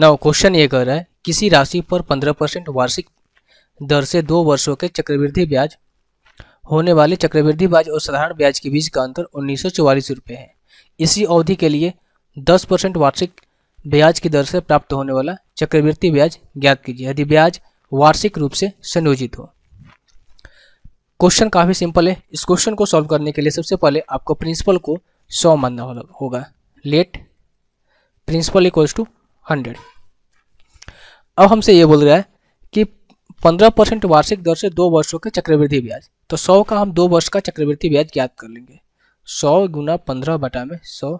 ना क्वेश्चन ये कह रहा है किसी राशि पर पंद्रह परसेंट वार्षिक दर से दो वर्षों के चक्रवृद्धि ब्याज होने वाले चक्रवृद्धि ब्याज और साधारण ब्याज के बीच का अंतर उन्नीस सौ रुपये है इसी अवधि के लिए दस परसेंट वार्षिक ब्याज की दर से प्राप्त होने वाला चक्रवृद्धि ब्याज ज्ञात कीजिए यदि ब्याज वार्षिक रूप से संयोजित हो क्वेश्चन काफ़ी सिंपल है इस क्वेश्चन को सॉल्व करने के लिए सबसे पहले आपको प्रिंसिपल को सौ मानना होगा let principal equals to hundred अब हमसे ये बोल रहा है कि पंद्रह परसेंट वार्षिक दर से दो वर्षों के चक्रवृद्धि ब्याज तो सौ का हम दो वर्ष का चक्रवृद्धि ब्याज ज्ञात कर लेंगे सौ गुना पंद्रह बटा में सौ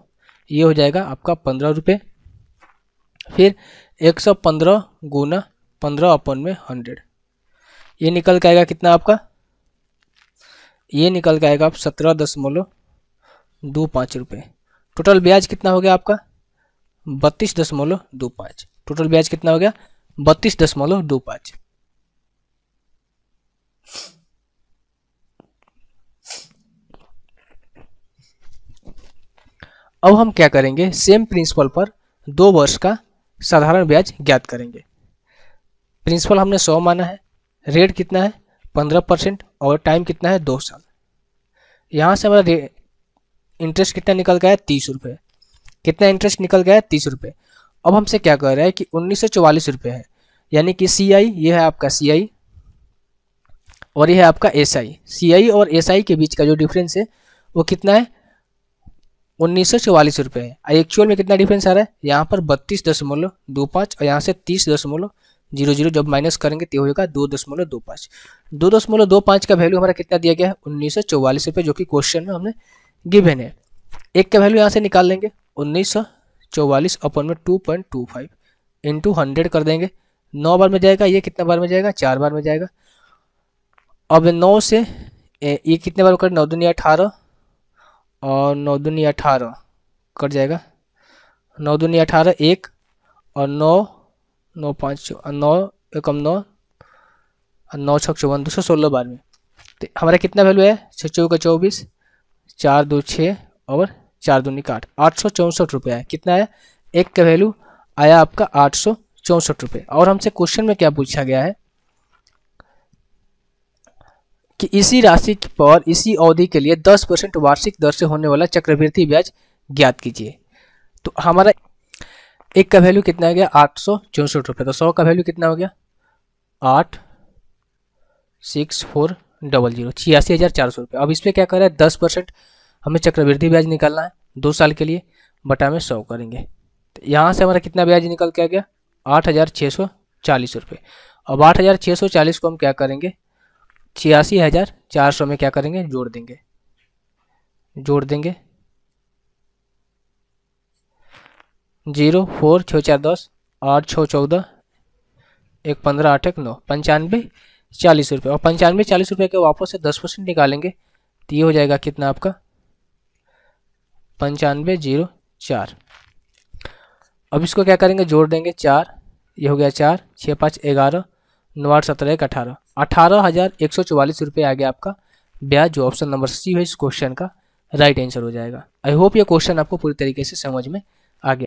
ये हो जाएगा आपका पंद्रह रुपये फिर एक सौ पंद्रह गुना पंद्रह अपन में हंड्रेड ये निकल के आएगा कितना आपका ये निकल के आएगा आप सत्रह दशमलव दो पाँच रुपये टोटल ब्याज कितना हो गया आपका बत्तीस दशमलव दो पाँच टोटल ब्याज कितना हो गया बत्तीस दशमलव दो पाँच अब हम क्या करेंगे सेम प्रिंसिपल पर दो वर्ष का साधारण ब्याज ज्ञात करेंगे प्रिंसिपल हमने सौ माना है रेट कितना है पंद्रह परसेंट और टाइम कितना है दो साल यहाँ से हमारा इंटरेस्ट कितना निकल गया है तीस रुपये कितना इंटरेस्ट निकल गया है तीस रुपये अब हमसे क्या कह रहे हैं कि उन्नीस सौ चौवालीस रुपये है यानी कि सी आई ये है आपका सी आई और यह है आपका एस आई सी आई और एस आई के बीच का जो डिफरेंस है वो कितना है उन्नीस सौ चौवालीस रुपये है एक्चुअल में कितना डिफरेंस आ रहा है यहाँ पर बत्तीस दशमलव दो पाँच और यहाँ से तीस दशमलव जीरो जीरो जब माइनस करेंगे तो होगा दो दशमलव दो पाँच दो दशमलव दो पाँच का वैल्यू हमारा कितना दिया गया है उन्नीस सौ चौवालीस रुपये जो कि क्वेश्चन में हमने गिवेन है एक का वैल्यू यहाँ से निकाल लेंगे उन्नीस सौ चौवालीस अपॉन में two point two five into hundred कर देंगे नौ बार में जाएगा ये कितने बार में जाएगा चार बार में जाएगा अब नौ से ये कितने बार कर नौ दुनिया अठारह और नौ दुनिया अठारह कट जाएगा नौ दुनिया अठारह एक और नौ नौ पाँच नौ एकम नौ और नौ छः चौवन दो सौ सोलह बार में तो हमारा कितना वैल्यू है छः चौका चौबीस चार दो छः और चार दूनी का आठ आठ सौ चौंसठ रुपये आया कितना आया एक का वैल्यू आया आपका आठ सौ चौंसठ रुपये और हमसे क्वेश्चन में क्या पूछा गया है कि इसी राशि पर इसी अवधि के लिए 10 परसेंट वार्षिक दर से होने वाला चक्रवृद्धि ब्याज ज्ञात कीजिए तो हमारा एक का वैल्यू कितना आ गया आठ सौ चौंसठ रुपये तो सौ का वैल्यू कितना हो गया आठ सिक्स फोर डबल जीरो छियासी हज़ार चार सौ रुपये अब इस पर क्या कर रहा है दस परसेंट हमें चक्रवृद्धि ब्याज निकालना है दो साल के लिए बटा में सौ करेंगे तो यहाँ से हमारा कितना ब्याज निकल के आ गया आठ हज़ार छः सौ चालीस रुपये अब आठ हज़ार छः सौ चालीस को हम क्या करेंगे छियासी हज़ार चार सौ में क्या करेंगे जोड़ देंगे जोड़ देंगे जीरो फोर छः चार दस आठ छः चौदह एक पंद्रह आठ एक नौ पंचानवे चालीस रुपये और पंचानवे चालीस रुपये के वापस से दस परसेंट निकालेंगे तो ये हो जाएगा कितना आपका पंचानवे जीरो चार अब इसको क्या करेंगे जोड़ देंगे चार ये हो गया चार छः पाँच ग्यारह नौ आठ सत्रह एक अठारह अठारह हज़ार एक सौ चौवालीस रुपये आ गया आपका ब्याज जो ऑप्शन नंबर सी है इस क्वेश्चन का राइट आंसर हो जाएगा आई होप ये क्वेश्चन आपको पूरी तरीके से समझ में आ गया